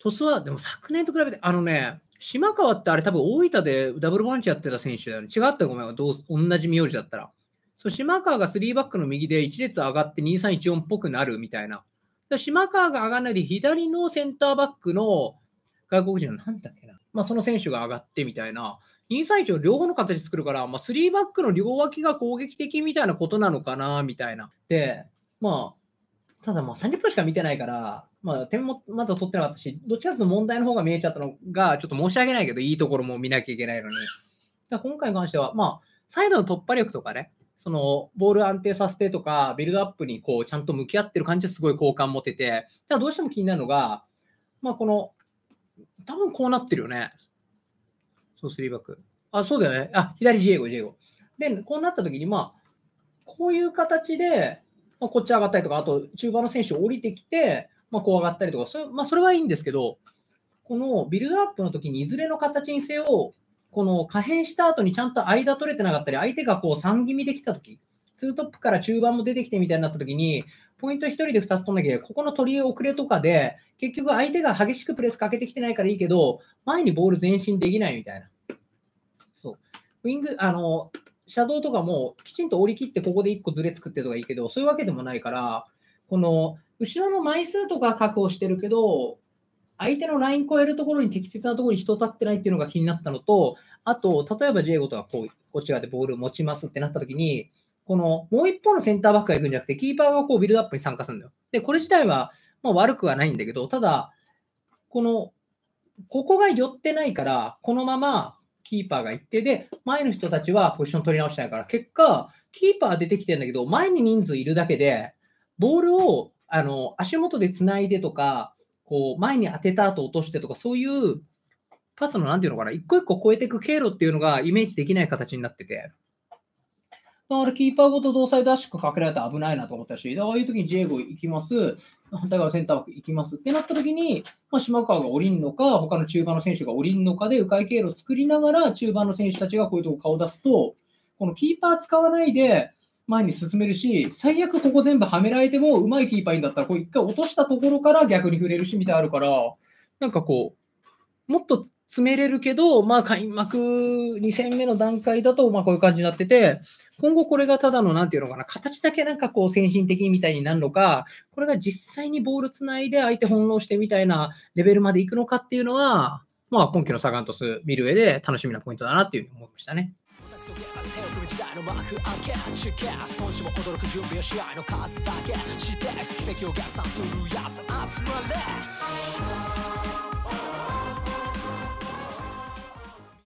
鳥栖は、でも昨年と比べて、あのね、島川ってあれ多分大分でダブルパンチやってた選手だよね。違ったごめん、どう同じ名字だったら。そう島川が3バックの右で1列上がって2314っぽくなるみたいな。島川が上がんないで左のセンターバックの外国人のなんだっけな。まあその選手が上がってみたいな。231を両方の形作るから、まあ3バックの両脇が攻撃的みたいなことなのかな、みたいな。で、まあただまあ30分しか見てないから、まあ点もまだ取ってなかったし、どっちかというと問題の方が見えちゃったのが、ちょっと申し訳ないけど、いいところも見なきゃいけないのに。だ今回に関しては、まあ、サイドの突破力とかね、そのボール安定させてとか、ビルドアップにこうちゃんと向き合ってる感じですごい好感持てて、ただどうしても気になるのが、まあこの、多分こうなってるよね。そう、スリーバック。あ、そうだよね。あ、左ジエゴ、ジエゴ。で、こうなった時に、まあ、こういう形で、まあ、こっち上がったりとか、あと中盤の選手降りてきて、まあ、こう上がったりとか、それ,、まあ、それはいいんですけど、このビルドアップの時にいずれの形にせよ、この可変した後にちゃんと間取れてなかったり、相手がこう3気味できた時、ツ2トップから中盤も出てきてみたいになった時に、ポイント1人で2つ取んなきゃここの取り遅れとかで、結局相手が激しくプレスかけてきてないからいいけど、前にボール前進できないみたいな。そう。ウィング、あの、シャドウとかもきちんと折り切ってここで1個ずれ作ってとかいいけど、そういうわけでもないから、この後ろの枚数とか確保してるけど、相手のライン超えるところに適切なところに人立ってないっていうのが気になったのと、あと、例えばジェイゴとかこうこっち側でボールを持ちますってなった時に、このもう一方のセンターバックが行くんじゃなくて、キーパーがこうビルドアップに参加するんだよ。で、これ自体はまあ悪くはないんだけど、ただ、この、ここが寄ってないから、このままキーパーがいて、で、前の人たちはポジション取り直したいから、結果、キーパー出てきてんだけど、前に人数いるだけで、ボールをあの足元でつないでとか、こう前に当てた後落としてとか、そういうパスの何ていうのかな、一個一個超えていく経路っていうのがイメージできない形になってて、だからキーパーごと同際ダッシュかけられたら危ないなと思ったし、だからいう時にジェイゴ行きます、反対側センターバック行きますってなった時に、まあ、島川が降りるのか、他の中盤の選手が降りるのかで、迂回経路を作りながら、中盤の選手たちがこういうとこ顔を出すと、このキーパー使わないで前に進めるし、最悪ここ全部はめられても、うまいキーパーいいんだったら、こう一回落としたところから逆に触れるしみたいなあるから、なんかこう、もっと詰めれるけど、まあ、開幕2戦目の段階だと、まあ、こういう感じになってて、今後これがただの、なんていうのかな、形だけなんかこう先進的みたいになるのか、これが実際にボールつないで相手翻弄してみたいなレベルまでいくのかっていうのは、まあ、今季のサガントス見る上で楽しみなポイントだなっていうふうに思いましたね。驚く準備を試合の数だけして奇跡を逆算するやつ集まれ